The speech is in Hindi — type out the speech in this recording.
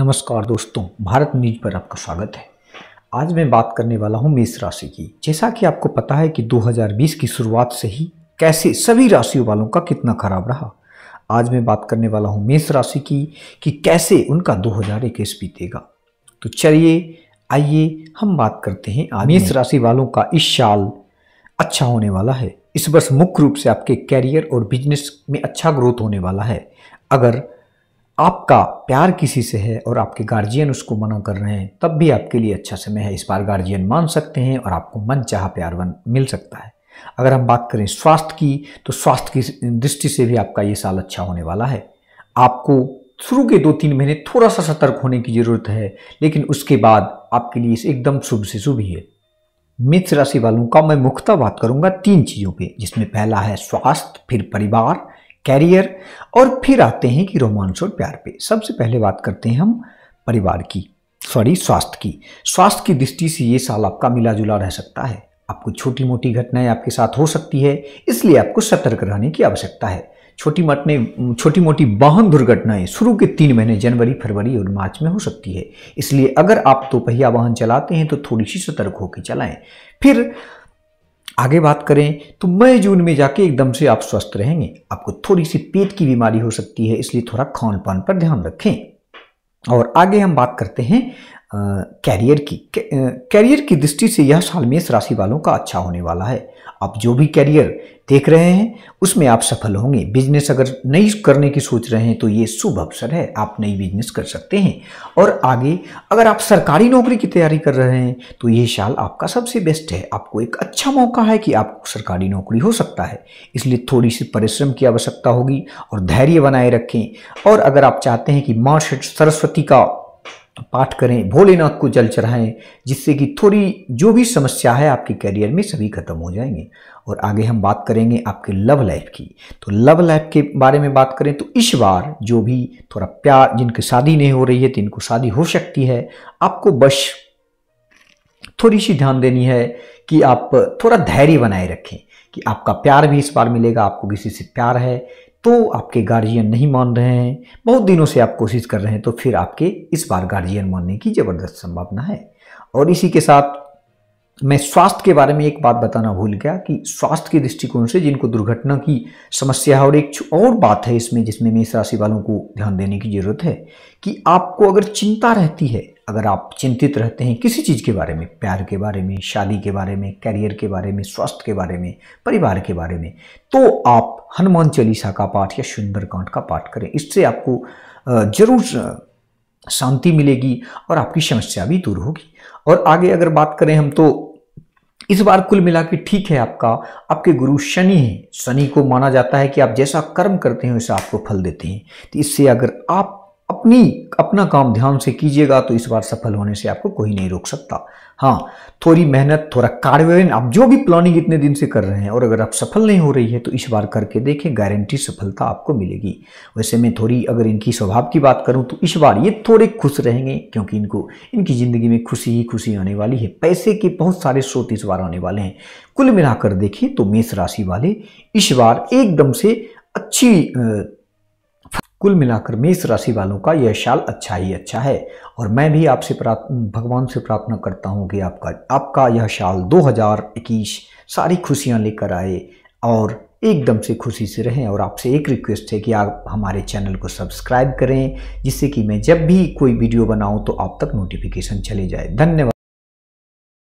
नमस्कार दोस्तों भारत न्यूज पर आपका स्वागत है आज मैं बात करने वाला हूं मेष राशि की जैसा कि आपको पता है कि 2020 की शुरुआत से ही कैसे सभी राशियों वालों का कितना खराब रहा आज मैं बात करने वाला हूं मेष राशि की कि कैसे उनका इक्कीस बीतेगा तो चलिए आइए हम बात करते हैं मेष राशि वालों का इस साल अच्छा होने वाला है इस वर्ष मुख्य रूप से आपके कैरियर और बिजनेस में अच्छा ग्रोथ होने वाला है अगर आपका प्यार किसी से है और आपके गार्जियन उसको मना कर रहे हैं तब भी आपके लिए अच्छा समय है इस बार गार्जियन मान सकते हैं और आपको मन चाह प्यार वन मिल सकता है अगर हम बात करें स्वास्थ्य की तो स्वास्थ्य की दृष्टि से भी आपका ये साल अच्छा होने वाला है आपको शुरू के दो तीन महीने थोड़ा सा सतर्क होने की ज़रूरत है लेकिन उसके बाद आपके लिए एकदम शुभ से शुभ ही है मित्र राशि वालों का मैं मुख्यतः बात करूंगा तीन चीज़ों पे जिसमें पहला है स्वास्थ्य फिर परिवार कैरियर और फिर आते हैं कि रोमांस और प्यार पे सबसे पहले बात करते हैं हम परिवार की सॉरी स्वास्थ्य की स्वास्थ्य की दृष्टि से ये साल आपका मिला जुला रह सकता है आपको छोटी मोटी घटनाएं आपके साथ हो सकती है इसलिए आपको सतर्क रहने की आवश्यकता है छोटी मटने छोटी मोटी वाहन दुर्घटनाएं शुरू के तीन महीने जनवरी फरवरी और मार्च में हो सकती है इसलिए अगर आप दोपहिया तो वाहन चलाते हैं तो थोड़ी सी सतर्क होकर चलाएं फिर आगे बात करें तो मई जून में जाके एकदम से आप स्वस्थ रहेंगे आपको थोड़ी सी पेट की बीमारी हो सकती है इसलिए थोड़ा खान पान पर ध्यान रखें और आगे हम बात करते हैं कैरियर की कैरियर की दृष्टि से यह साल मेष राशि वालों का अच्छा होने वाला है आप जो भी कैरियर देख रहे हैं उसमें आप सफल होंगे बिजनेस अगर नई करने की सोच रहे हैं तो ये शुभ अवसर है आप नई बिजनेस कर सकते हैं और आगे अगर आप सरकारी नौकरी की तैयारी कर रहे हैं तो ये साल आपका सबसे बेस्ट है आपको एक अच्छा मौका है कि आप सरकारी नौकरी हो सकता है इसलिए थोड़ी सी परिश्रम की आवश्यकता होगी और धैर्य बनाए रखें और अगर आप चाहते हैं कि माँ सरस्वती का पाठ करें भोलेनाथ को जल चढ़ाएं जिससे कि थोड़ी जो भी समस्या है आपके करियर में सभी खत्म हो जाएंगे और आगे हम बात करेंगे आपके लव लाइफ की तो लव लाइफ के बारे में बात करें तो इस बार जो भी थोड़ा प्यार जिनकी शादी नहीं हो रही है तो इनको शादी हो सकती है आपको बस थोड़ी सी ध्यान देनी है कि आप थोड़ा धैर्य बनाए रखें कि आपका प्यार भी इस बार मिलेगा आपको किसी से प्यार है तो आपके गार्जियन नहीं मान रहे हैं बहुत दिनों से आप कोशिश कर रहे हैं तो फिर आपके इस बार गार्जियन मानने की ज़बरदस्त संभावना है और इसी के साथ मैं स्वास्थ्य के बारे में एक बात बताना भूल गया कि स्वास्थ्य के दृष्टिकोण से जिनको दुर्घटना की समस्या है और एक और बात है इसमें जिसमें मेष राशि वालों को ध्यान देने की जरूरत है कि आपको अगर चिंता रहती है अगर आप चिंतित रहते हैं किसी चीज़ के बारे में प्यार के बारे में शादी के बारे में कैरियर के बारे में स्वास्थ्य के बारे में परिवार के बारे में तो आप हनुमान चालीसा का पाठ या सुंदरकांड का पाठ करें इससे आपको ज़रूर शांति मिलेगी और आपकी समस्या भी दूर होगी और आगे अगर बात करें हम तो इस बार कुल मिला के ठीक है आपका आपके गुरु शनि हैं शनि को माना जाता है कि आप जैसा कर्म करते हैं वैसा आपको फल देते हैं तो इससे अगर आप अपनी अपना काम ध्यान से कीजिएगा तो इस बार सफल होने से आपको कोई नहीं रोक सकता हाँ थोड़ी मेहनत थोड़ा कार्यान्वयन आप जो भी प्लानिंग इतने दिन से कर रहे हैं और अगर आप सफल नहीं हो रही है तो इस बार करके देखें गारंटी सफलता आपको मिलेगी वैसे मैं थोड़ी अगर इनकी स्वभाव की बात करूं तो इस बार ये थोड़े खुश रहेंगे क्योंकि इनको इनकी ज़िंदगी में खुशी ही खुशी आने वाली है पैसे के बहुत सारे स्रोत इस बार आने वाले हैं कुल मिलाकर देखें तो मेष राशि वाले इस बार एकदम से अच्छी कुल मिलाकर मेष राशि वालों का यह साल अच्छा ही अच्छा है और मैं भी आपसे भगवान से प्रार्थना करता हूँ कि आपका आपका यह साल 2021 सारी खुशियाँ लेकर आए और एकदम से खुशी से रहें और आपसे एक रिक्वेस्ट है कि आप हमारे चैनल को सब्सक्राइब करें जिससे कि मैं जब भी कोई वीडियो बनाऊं तो आप तक नोटिफिकेशन चले जाए धन्यवाद